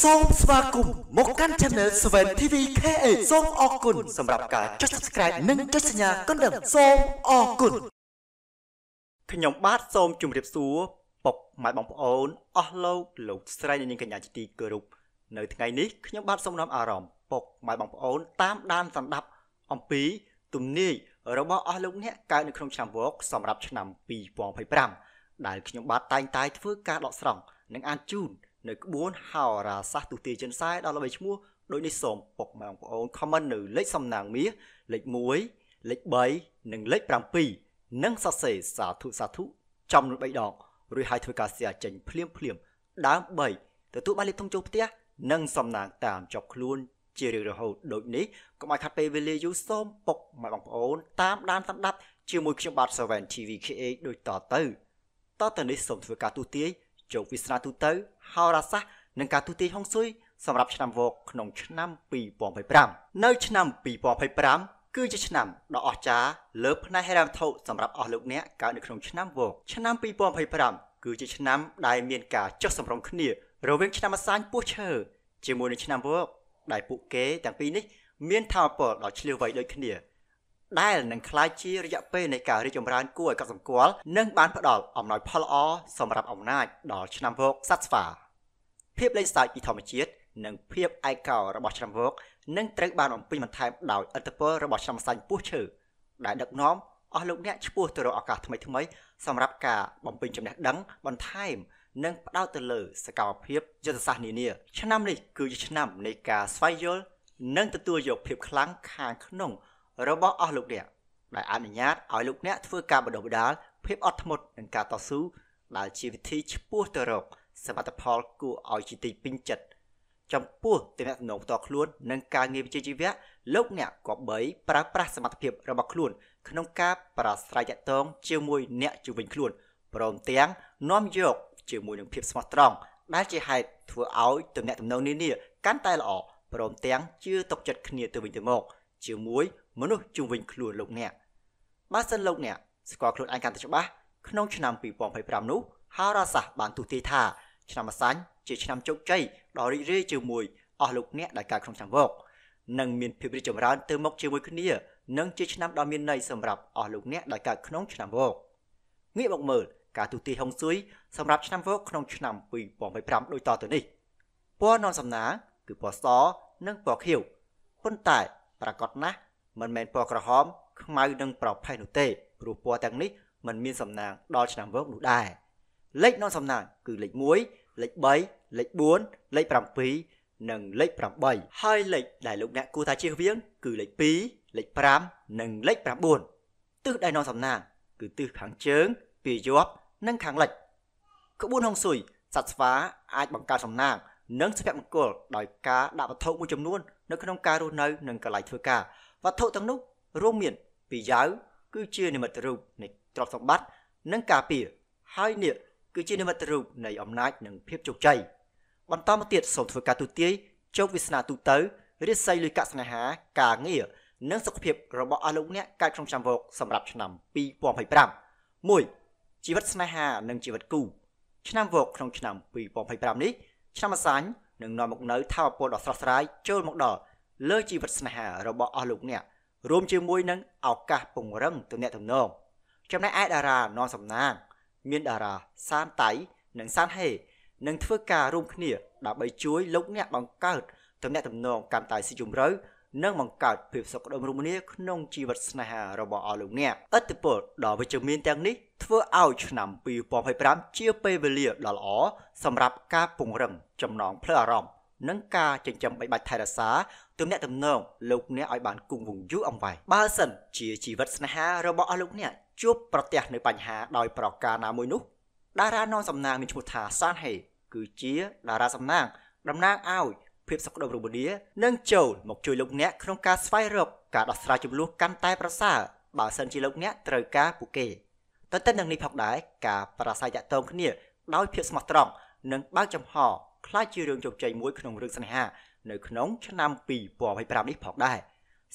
សូមស្វាគមន៍មកកាន់ Channel 7 TV KA សូមអរគុណសម្រាប់ការចុច Subscribe និងចុចសញ្ញាកណ្ដឹងសូមអរគុណខ្ញុំបាទសូមជម្រាបសួរពុកម៉ែបងប្អូនអស់លោក លោកស្រីនិងកញ្ញាជាទីគោរពនៅថ្ងៃនេះខ្ញុំបាទសូមនាំអារម្មណ៍ពុកម៉ែបងប្អូនតាមដានសម្ដាប់អំពី ទំនាយរបស់អស់លោកអ្នកកើតនៅក្នុងឆ្នាំវកសម្រាប់ឆ្នាំ2025ដែលខ្ញុំបាទតែងតែធ្វើការដកស្រង់និងអានជូននៅក្បួនហោរាសាស្ត្រទូទាចិនសែដល់ល្បីឈ្មោះដូចនេះសូមពុកម៉ែបងប្អូន comment នៅលេខសំណាងមាសលេខ1លេខ3និងលេខ7និងសរសេរសាធុសាធុចំនួន3ដងរួចហើយធ្វើការ share ចេញ ភ្លាមភ្លាម ដើម្បីទទួលបានលេខធំចូលផ្ទះនិងសំណាង តាមចប់ខ្លួនជារឿងរហូតដូចនេះកុំឲ្យខាត់ពេលវេលាយូរសូមពុកម៉ែបងប្អូនតាមដានតាមដាប់ជាមួយខ្ញុំបាទ Seven TVKA ដូចតទៅតទៅនេះសូមធ្វើការទូទាយជោគវាសនាទូទៅហោរាសាស្ត្រនិងការទូទាយហុងស៊ុយសម្រាប់ឆ្នាំវកក្នុងឆ្នាំ2025នៅឆ្នាំ2025គឺជាឆ្នាំដ៏អស្ចារ្យលើផ្នែកហិរញ្ញវត្ថុសម្រាប់អស់លោកអ្នកកើតនៅក្នុងឆ្នាំវកឆ្នាំ2025គឺជាឆ្នាំដែលមានការចុះសម្រុងគ្នារវាងឆ្នាំអសាញ់ពោះឈើជាមួយនឹងឆ្នាំវកដែលពួកគេទាំងពីរនេះ មានថាមពលដ៏ឆ្លៀវវៃដូចគ្នាដែលនឹងคล้ายជារយៈពេលនៃការរីកចម្រើនគួរឲ្យកត់សម្គាល់និងបានផ្ដល់អំណោយផលល្អសម្រាប់អំណាចដល់ឆ្នាំវោកសត្វស្វាភាពលេងសើចពីធម្មជាតិនិងភាពឯកោរបស់ឆ្នាំវោកនឹងត្រូវបានបំពេញបន្ថែមដោយឥទ្ធិពលរបស់ឆ្នាំសាញ់ពោះឈើដែលដឹកនាំអស់លោកអ្នកឆ្ពោះទៅរកឱកាសថ្មីៗសម្រាប់ការបំពេញចំណេះដឹងបន្ថែមនិងផ្ដោតទៅលើសកម្មភាពយុទ្ធសាស្ត្រនានាឆ្នាំនេះគឺជាឆ្នាំនៃការស្វែងយល់និងទទួលយកភាពខ្លាំងខាងក្នុងរបស់អស់លោកអ្នកដែលអនុញ្ញាតឲ្យលោកអ្នកធ្វើការបដិបដាលភាពអត់ធ្មត់និងការតស៊ូដែលជាវិធីឆ្ពោះទៅរកសមិទ្ធផលគួរឲ្យជាទីពេញចិត្តចំពោះទំនាក់ទំនងផ្ទាល់ខ្លួននិងការងារវិជ្ជាជីវៈលោកអ្នកក៏បីប្រើប្រាស់សមត្ថភាពរបស់ខ្លួនក្នុងការប្រាស្រ័យទាក់ទងជាមួយអ្នកជំនាញខ្លួនព្រមទាំងនាំយកជាមួយនឹងភាពស្មោះត្រង់ដែលជាហេតុធ្វើឲ្យទំនាក់ទំនងនានាកាន់តែល្អព្រមទាំងជឿទុកចិត្តគ្នាទៅវិញទៅមកជាមួយមនុស្សជុំវិញខ្លួនលោកអ្នកបើសិនលោកអ្នកស្គាល់ខ្លួនឯងកាន់តែច្បាស់ក្នុងឆ្នាំ2025នោះហោរាសាស្ត្របានទូទាយថាឆ្នាំអាសាញ់ជា ឆ្នាំជោគជ័យដ៏រីករាយជាមួយអស់លោកអ្នកដែលកើតក្នុងឆ្នាំវកនិងមានភាពរីកចម្រើនទៅមុខជាមួយគ្នានិងជា ឆ្នាំដ៏មានន័យសម្រាប់អស់លោកអ្នកដែលកើតក្នុងឆ្នាំវកងាកមកមើលការទូទាយហុងស៊ុយសម្រាប់ឆ្នាំវកក្នុងឆ្នាំ2025ដូចតទៅនេះពណ៌នាំសំណា គឺពណ៌សនិងពណ៌ខៀវប៉ុន្តែប្រកបណាស់មិនមែនពណ៌ក្រហមខ្មៅនិងប្រផេះនោះទេព្រោះពណ៌ទាំងនេះมันមានសំណាងដល់ឆ្នាំវងនោះដែរលេខក្នុងសំណាង គឺលេខ1លេខ3លេខ4លេខ7និងលេខ8ហើយលេខដែលលោកអ្នកគួរតែជៀសវាង គឺលេខ2លេខ5និងលេខ9ទិសដែលក្នុងសំណាងគឺទិសខាងជើង ពីយប់ និងខាងលិចក្បួនហុងស៊ុយសត្វស្វា អាចបង្កើតសំណាងនិងសុភមង្គលដោយការដាក់វត្ថុមួយចំនួន នៅក្នុងការរស់នៅនិងកន្លែងធ្វើការវត្ថុទាំងនោះរួមមានពីយ៉ាវគឺជា និមិត្តរូបនៃទ្រព្យសម្បត្តិនិងការពារហើយនេះគឺជានិមិត្តរូបនៃ អំណាចនិង ភាពជោគជ័យបន្តមកទៀតសូមធ្វើការទូទាយជោគវាសនាទូទៅរាសីលុយកាក់ស្នេហា ការងារនិងសុខភាពរបស់អស់លោកអ្នកកើតក្នុងឆ្នាំវកសម្រាប់ឆ្នាំ2025 1ជីវិតស្នេហានិងជីវិតគូឆ្នាំវកក្នុងឆ្នាំ2025នេះឆ្នាំអសាញនឹងនាំមកនៅថាវពលដ៏ស្រស់ស្រាយចូលមកដល់លើជីវិតស្នេហារបស់អស់លោកអ្នករួមជាមួយនឹងឱកាសពង្រឹងទំនាក់ទំនងចំណែកឯតារានំសំណាងមានតារាសានតៃនិងសានហេ នឹងធ្វើការរួមគ្នាដើម្បី ជួយលោកអ្នកបង្កើតទំនាក់ទំនងកាន់តែស៊ីជម្រៅនិងបង្កើតភាពសុខដុមរមនាក្នុងជីវិតស្នេហារបស់អស់លោកអ្នកឥទ្ធិពលដ៏វិជ្ជមានទាំងនេះធ្វើឲ្យឆ្នាំ2025ជាពេលវេលាដ៏ល្អសម្រាប់ការពង្រឹងចំណងផ្លូវអារម្មណ៍និងការចិញ្ចឹមបីបាច់ថែរក្សាទំនាក់ទំនងលោកអ្នកឲ្យបានគង់វង្សយូរអង្វែងបើសិនជាជីវិតស្នេហារបស់អស់លោកអ្នកជួបប្រទះនៅបញ្ហាដោយប្រការណាមួយនោះតារានាំសំណាងមានឈ្មោះថាសានហេគឺជាតារាសំណាងតំណាងឲ្យភាពសុខដុមរមនានិងចូលមកជួយលោកអ្នកក្នុងការស្វែងរកការដោះស្រាយចំនួនកាន់តែប្រសើរបើសិនជាលោកអ្នកត្រូវការពួកគេ ទន្ទឹមនឹងនេះផងដែរការប្រាស្រ័យតាក់ទងគ្នាដោយភាពស្មោះត្រង់និងបើកចំហខ្លាចជារឿងជោគជ័យមួយក្នុងរឿងស្នេហា នៅ ក្នុងឆ្នាំ2025នេះផងដែរ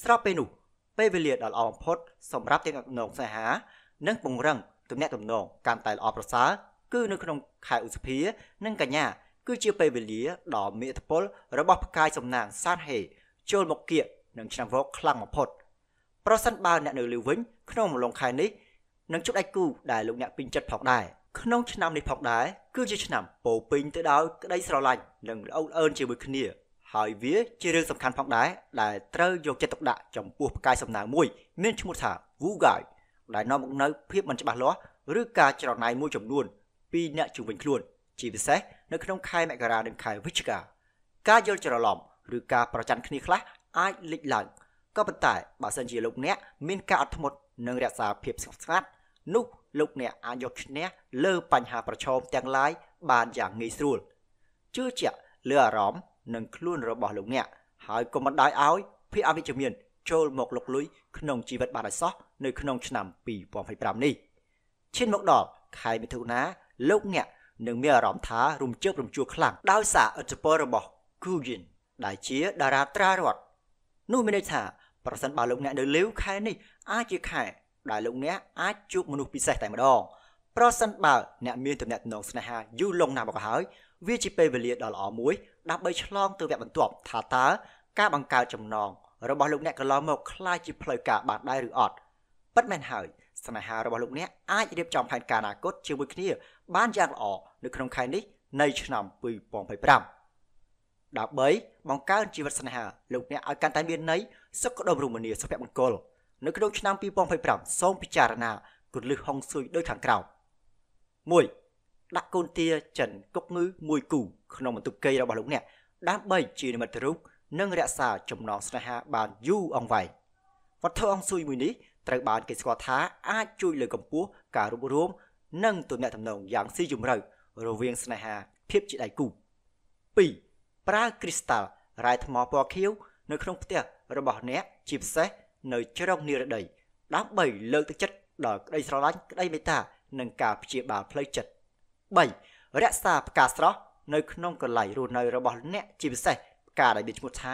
ស្របពេលនោះពេលវេលាដ៏ល្អបំផុតសម្រាប់ទំនាក់ទំនងស្នេហានិងពង្រឹងទំនាក់ទំនងកាន់តែល្អប្រសើរគឺនៅក្នុងខែឧសភា និងកញ្ញា គឺជាពេលវេលាដ៏មានឥទ្ធិពល របស់ផ្កាយសំណាងសានហេចូលមកគៀកនឹងឆ្នាំរកខ្លាំងបំផុត ប្រសិនបើអ្នកនៅលីវវិញក្នុងអំឡុងខែនេះនឹងជួបដៃគូដែលលោកអ្នកពេញចិត្តផងដែរក្នុងឆ្នាំនេះផងដែរគឺជាឆ្នាំពោពេញទៅដោយក្តីស្រឡាញ់និងល្អអឿនជាមួយគ្នាហើយវាជារឿងសំខាន់ផងដែរដែលត្រូវយកចិត្តទុកដាក់ចំពោះផ្កាយសំណើមួយមានឈ្មោះថា Wugai ដែលនាំមកនៅភាពមិនច្បាស់លាស់ឬការច្រណែនមួយចំនួនពីអ្នកជំនាញខ្លួន ជាពិសេសនៅក្នុងខែមករានិងខែវិច្ឆិកាការយល់ច្រឡំឬការប្រច័ណ្ឌគ្នាខ្លះអាចលេចឡើងក៏ប៉ុន្តែបើសិនជាលោកអ្នកមានការអត់ធ្មត់និងរក្សាភាពស្ងប់ស្ងាត់នោះលោកអ្នកអាចយកឈ្នះលើ បញ្ហាប្រឈមទាំងឡាយបានយ៉ាងងាយស្រួលជឿជាក់លើអារម្មណ៍និងខ្លួនរបស់លោកអ្នកហើយកុំបណ្ដោយឲ្យភាពអវិជ្ជមានចូលមកលុកលុយក្នុងជីវិតបានឲ្យសោះនៅក្នុង ឆ្នាំ2025នេះឈានមកដល់ខែមិថុនាលោកអ្នកនឹងមានអារម្មណ៍ថារំជើបរំជួលខ្លាំងដោយសារឥទ្ធិពលរបស់ Guyin ដែលជាតារាត្រារដ្ឋនោះមានន័យថាប្រសិនបើលោកអ្នកនៅលីវខែនេះអាចជាខែដែលលោកអ្នកអាចជួបមនុស្សពិសេសតែម្ដងប្រសិនបើអ្នកមានទំនាក់ទំនងស្នេហាយូរលង់ណាស់មកក៏ហើយវាជាពេលវេលាដ៏ល្អមួយដើម្បីឆ្លងទៅវគ្គបន្ទាប់ថាតើការបង្កើតចំណងរបស់លោកអ្នកកន្លងមកคล้ายជាផ្លូវការបានដែរឬអត់ពិតមែនហើយស្នេហារបស់លោកអ្នកអាចរៀបចំផែនការអនាគតជាមួយគ្នាបានយ៉ាងល្អនៅក្នុងខែនេះនៃឆ្នាំ2025ដើម្បីបង្កើនជីវិតស្នេហាលោកអ្នកឲ្យកាន់តែមានន័យសុខដុមរមនាសុភមង្គលនៅក្នុងឆ្នាំ2025សូមពិចារណាគន្លឹះហុងស៊ុយដូចខាងក្រោម1ដាក់កូនទាចិនកុកងឺមួយគូក្នុងបន្ទប់គេយរបស់លោកអ្នកដើម្បីជានិមិត្តរូបនិងរក្សាចំណងស្នេហាបានយូរអង្វែងវត្ថុអង្ស៊ុយមួយនេះត្រូវ បាន គេស្គាល់ថាអាចជួយលើកកម្ពស់ការរួបរមនិងទំនាក់ទំនងយ៉ាងស៊ីជម្រៅរវាងស្នេហាភាពជាដៃគូ2ប្រើគ្រីស្តាល់រ៉ែថ្មពណ៌ខៀវនៅ ក្នុងផ្ទះរបស់អ្នកជាពិសេសនៅជ្រងនិរដីដើម្បីលើកទឹកចិត្តដល់ក្តីស្រឡាញ់ក្តីមេត្តានិងការព្យាបាលផ្លូវចិត្ត3រក្សាផ្កាស្រស់នៅក្នុងកន្លែងរស់នៅរបស់ អ្នក ជាពិសេសផ្កាដែលមានឈ្មោះថា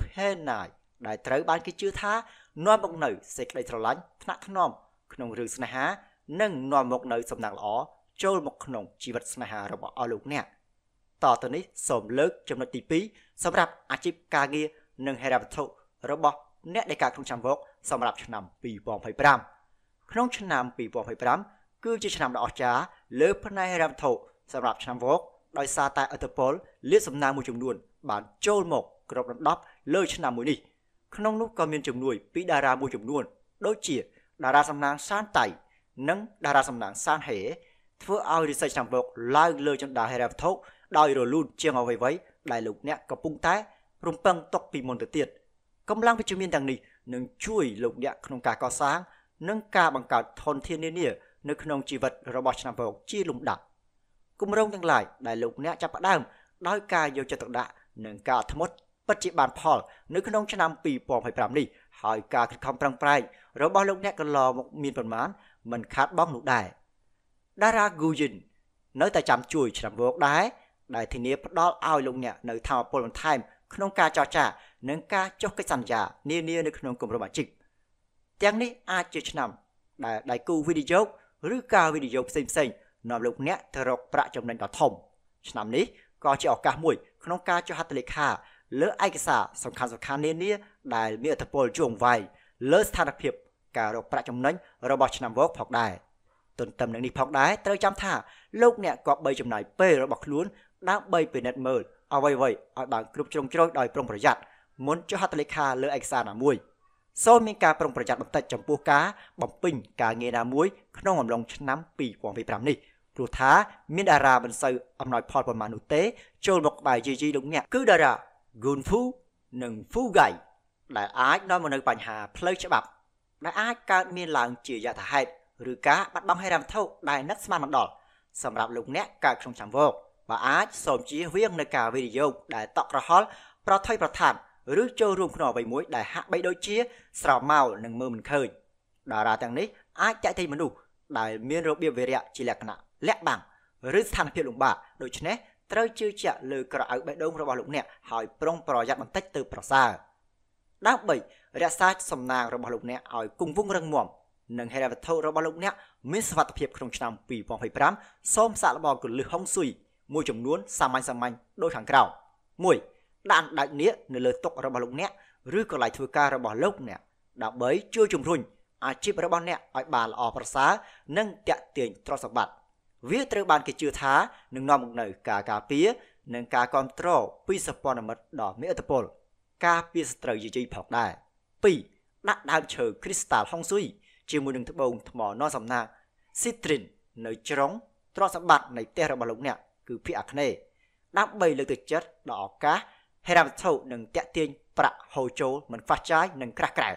Penai ដែលត្រូវបានគេជឿថានាំមកនៅ សេចក្តីស្រឡាញ់ថ្នាក់ថ្នមក្នុងរឿងស្នេហា និងនាំមក នៅសំណាងល្អចូលមកក្នុងជីវិតស្នេហារបស់អស់លោកអ្នកតទៅនេះ សូមលើកចំណុចទី2សម្រាប់អាជីពការងារនិងហិរញ្ញវត្ថុរបស់អ្នកដែលកើតក្នុងឆ្នាំវកសម្រាប់ឆ្នាំ2025ក្នុងឆ្នាំ2025គឺជាឆ្នាំដ៏អស្ចារ្យលើផ្នែករ៉ាំថោសម្រាប់ឆ្នាំវកដោយសារតែអធិពលលាតសំណាងមួយចំនួនបានចូលមកគ្របដណ្ដប់លើឆ្នាំមួយនេះក្នុងនោះក៏មានជំនួយពីតារាមួយចំនួនដូចជាតារាសំណាងសានតៃនិងតារាសំណាងសានហេ ធ្វើឲ្យ research ឆ្នាំវកឡើងលើចន្ទាហេរ៉ាវថោកដោយរលូនជាងអ្វីៗដែលលោកអ្នកកំពុងតែរំពឹងទុកពីមុនទៅទៀត។កម្លាំងវិជ្ជមានទាំងនេះនឹងជួយលោកអ្នកក្នុងការកសាងនិងការបង្កើតធនធាននានានៅក្នុងជីវិតរបស់ឆ្នាំពោកជាលំដាប់គម្រោងទាំងឡាយដែលលោកអ្នកចាប់ផ្ដើមដោយការយកចិត្តទុកដាក់និងការអត់ធ្មត់ពិតជាបានផលនៅក្នុងឆ្នាំ2025នេះហើយការខិតខំប្រឹងប្រែងរបស់លោកអ្នកកន្លងមកមានប្រមាណមិនខាតបង់នោះដែរតារា Guyin នៅតែចាំជួយឆ្នាំវោកដែរដែលធានាផ្ដល់ឲ្យលោកអ្នកនៅធម៌ពលបន្ថែមក្នុងការចរចានិងការចុះកិច្ចសន្យានានានៅក្នុងគម្រោងអាជីពទាំងនេះអាចជាឆ្នាំដែលដៃគូវិនិយោគឬការវិនិយោគផ្សេងៗនាំលោកអ្នកទៅរកប្រាក់ចំណេញដ៏ធំ ឆ្នាំនេះក៏ជាឱកាសមួយ ក្នុងការចុះហត្ថលេខា លើឯកសារសំខាន់ៗនានា ដែលមានឥទ្ធិពលយូរអង្វែងលើស្ថានភាព ការរកប្រាក់ចំណេញរបស់ឆ្នាំវកផងដែរទន្ទឹមនឹងនេះផងដែរត្រូវចាំថាលោកអ្នកក៏បីចំណាយពេលរបស់ខ្លួនដើម្បីពិនិត្យមើលអ្វីៗឲ្យបានគ្រប់ជ្រុងជ្រោយដោយប្រុងប្រយ័ត្នមុនចុះហត្ថលេខាលើឯកសារណាមួយសូមមានការប្រុងប្រយ័ត្នបន្តិចចំពោះការបំពេញការងារណាមួយ ក្នុងអំឡុងឆ្នាំ2025នេះព្រោះថាមានតារាមិនសូវអំណោយផលប៉ុន្មាននោះទេចូលមកក្បែរជីជីលោកអ្នកគឺតារា Gun Fu និង Fu Gai ដែលអាចនាំមកនូវបញ្ហាផ្លូវច្បាប់ដែលអាចកើតមានឡើងជាយថាហេតុឬការបាត់បង់ហិរញ្ញវត្ថុដែលនឹកស្មានមិនដល់សម្រាប់លោកអ្នកកើតក្នុងឆ្នាំវោកបើអាចសូមជៀសវាងនៅការវិនិយោគដែលតក់ក្រហល់ប្រថុយប្រថានឬចូលរួមក្នុងអ្វីមួយដែលហាក់បីដូចជា ស្រោបម៉ោលនិងមើលមិនឃើញតារាទាំងនេះអាចចាក់ទៃមនុស្សដែលមានរបៀបវិរៈជាលក្ខណៈលាក់បាំងឬស្ថានភាពលំបាកដូច្នេះត្រូវជឿជាក់លើក្រអៅបេះដូងរបស់លោកអ្នកហើយប្រុងប្រយ័ត្នបន្តិចទៅប្រសើរដើម្បីរក្សាសំណាងរបស់លោកអ្នកឲ្យគង់វង្សរឹងមាំនិងហេរ៉ាវត្ថុរបស់លោកអ្នកមានសុវត្ថិភាពក្នុងឆ្នាំ2025សូមសាកល្បងគន្លឹះហុងស៊ុយមួយចំនួនសាមញ្ញៗដូចខាងក្រោម1ដាក់ដាច់នេះនៅលើតុរបស់លោកអ្នកឬកន្លែងធ្វើការរបស់លោកអ្នកដើម្បីជួយជំរុញអាជីពរបស់អ្នកឲ្យបានល្អប្រសើរនិងតាក់ទាញទ្រព្យសម្បត្តិវាត្រូវបានគេជឿថានឹងនាំមកនូវការការពារនិងការគ្រប់គ្រងពីសព្វនមិត្តដ៏មានឥទ្ធិពលការពារសត្រូវយាយផងដែរ2ដាក់ដើមឈើគ្រីស្តាល់ហុងស៊ុយជាមួយនឹងត្បូងថ្មនសំណាកស៊ីត្រិននៅច្រងទ្រព្យសម្បត្តិនៃផ្ទះរបស់លោកអ្នកគឺភាគអាគ្នេយ៍ដើម្បីលើកទឹកចិត្តដល់ឱកាសហិរញ្ញវត្ថុនឹងតាក់ទាញប្រាក់ហូរចូលមិនខ្វះចាយនិងក្រាស់ក្រែល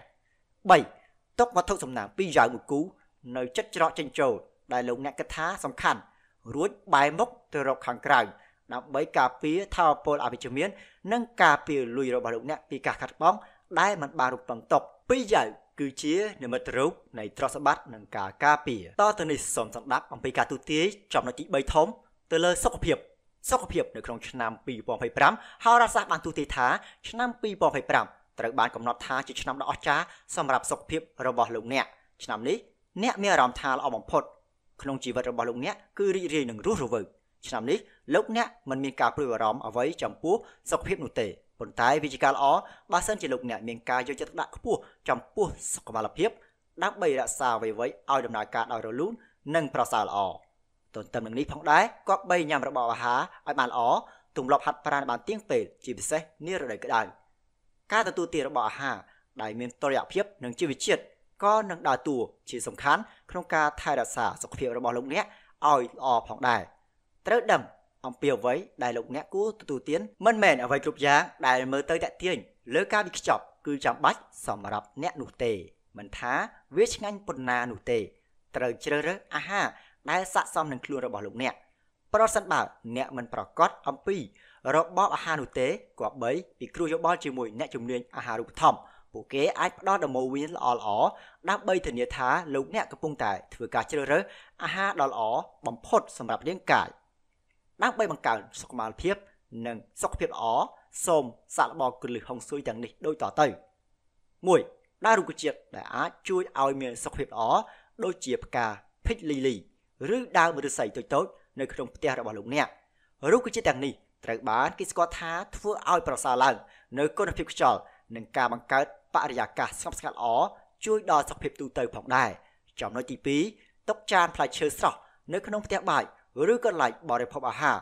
3ទុកវត្ថុសំណើមពីរយ៉ាងមួយគូ នៅ ចិត្តច្រកចេញចូលដែលលោកអ្នកគិតថាសំខាន់ រួចបែរមុខទៅរកខាងក្រៅដើម្បីការពារថាវពល អវិជ្ជមាននិងការពារលុយរបស់លោកអ្នកពីការខាត់បងដែលមិនបានរំពឹងទុកពីរយ៉ាងគឺជានិមិត្តរូបនៃទ្រព្យសម្បត្តិនិងការការពារតទៅនេះសូមសម្ដាប់អំពីការទូទាយចំណុចទី3ធំ ទៅលើសុខភាពសុខភាពនៅក្នុងឆ្នាំ2025ហោរាសាស្ត្របានទូទាត់ថាឆ្នាំ2025ត្រូវបានកំណត់ថាជាឆ្នាំដ៏អស្ចារ្យសម្រាប់សុខភាពរបស់លោកអ្នកឆ្នាំនេះអ្នកមានអារម្មណ៍ថាល្អបំផុត ក្នុងជីវិតរបស់លោកអ្នកគឺរីករាយនិងរស់រវើកឆ្នាំនេះលោកអ្នកមិនមានការព្រួយបារម្ភអ្វីចំពោះសុខភាពនោះទេប៉ុន្តែវាជាការល្អបើសិនជាលោកអ្នកមានការយកចិត្តទុកដាក់ខ្ពស់ចំពោះសុខភាព ដើម្បីរក្សាអ្វីៗឲ្យដំណើរការដោយរលូននិងប្រសើរល្អ។ទន្ទឹមនឹងនេះផងដែរគប្បីញ៉ាំរបបអាហារឲ្យបានល្អទម្លាប់ហាត់ប្រាណបានទៀងពេលជាពិសេសនារដូវក្តៅការទទួលទានរបបអាហារដែលមានតុល្យភាពនិងជីវជាតិក៏នឹងដើរតួជាសំខាន់ក្នុងការថែរក្សាសុខភាពរបស់លោកអ្នកឲ្យល្អផងដែរត្រូវដឹងអំពីអ្វីដែលលោកអ្នកគួរទទួលទានមិនមែនអ្វីគ្រប់យ៉ាងដែលមើលទៅតាក់ទាញលើការវិខ្ចប់គឺចាំបាច់សម្រាប់អ្នកនោះទេ មិនថាវាឆ្ងាញ់ប៉ុណ្ណានោះទេត្រូវជ្រើសរើសអាហារដែលស័ក្តិសមនឹងខ្លួនរបស់លោកអ្នកប្រសិនបើអ្នកមិនប្រកាសអំពី របបអាហារនោះទេគប្បីពិគ្រោះយោបល់ជាមួយ អ្នកជំនាញអាហារូបត្ថម្ភពួកគេអាចផ្ដល់ដំណោវិញល្អល្អដើម្បីធានាថាលោកអ្នកកំពុងតែធ្វើការជ្រើសរើសអាហារដ៏ល្អបំផុតសម្រាប់រាងកាយដើម្បីបង្កើនសុខុមាលភាពនិងសុខភាពល្អសូមសាកល្បងគន្លឹះហុងស៊ុយទាំងនេះដូចតទៅ1ដើររុក្ខជាតិដែលអាចជួយឲ្យមានសុខភាពល្អដូចជាផ្កាភិចលីលីឬដើមឫស្សីតូចតូចនៅក្នុងផ្ទះរបស់លោកអ្នករុក្ខជាតិទាំងនេះត្រូវបានគេស្គាល់ថាធ្វើឲ្យប្រសើរឡើងនៅគុណភាពខ្យល់និងការបង្កើតបរិយាកាសស្ងប់ស្ងាត់ល្អជួយដល់សុខភាពទូទៅផងដែរចំណុចទី2តុបចានផ្លែឈើស្រស់នៅក្នុងផ្ទះបាយឬក៏ឡាយបរិភោគអាហារ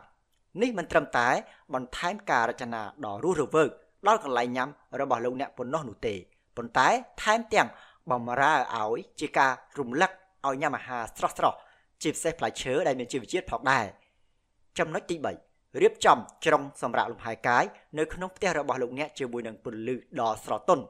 នេះមិនត្រឹមតែបន្ថែមការរចនាដ៏រស់រវើកដល់កន្លែងញ៉ាំរបស់លោកអ្នកប៉ុណ្ណោះ នោះទេប៉ុន្តែ ថែមទាំងបំរើឲ្យ ជាការរំលឹកឲ្យញ៉ាំអាហារស្រស់ស្រស់ជាពិសេសផ្លែឈើដែលមានជីវជាតិផងដែរចំណុចទី3រៀបចំច្រងសម្រាប់លំហែកាយនៅ ក្នុងផ្ទះរបស់លោកអ្នក ជាមួយនឹងពន្លឺដ៏ស្រទន់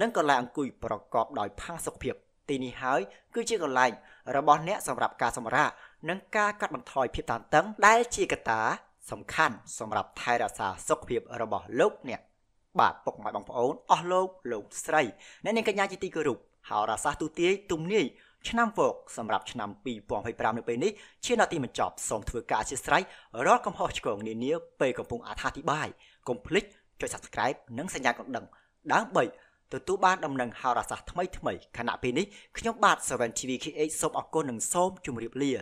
និងកន្លែងអង្គុយប្រកបដោយ ផាសុកភាព ទីនេះហើយគឺជាកន្លែងរបស់អ្នកសម្រាប់ការសម្រាកនិងការកាត់បន្ថយភាពតានតឹងដែលជាកត្តាសំខាន់ សម្រាប់ថែរក្សាសុខភាពរបស់លោកអ្នក បាទពុកម៉ែបងប្អូនអស់លោកលោកស្រីអ្នកនាងកញ្ញាជាទីគោរពហោរាសាស្ត្រទូទាយទំនាយឆ្នាំវកសម្រាប់ឆ្នាំ2025នៅពេលនេះជានាទីបញ្ចប់សូមធ្វើការអធិស្ឋានរាល់កំហុសឆ្គងនានាពេលកំពុងអត្ថាធិប្បាយកុំភ្លេចចុច Subscribe និងសញ្ញាកណ្ដឹងដើម្បីទទួលបានដំណឹងហោរាសាស្ត្រថ្មីៗខណៈពេលនេះខ្ញុំបាទ 7TVKH សូមអរគុណនិងសូមជម្រាបលា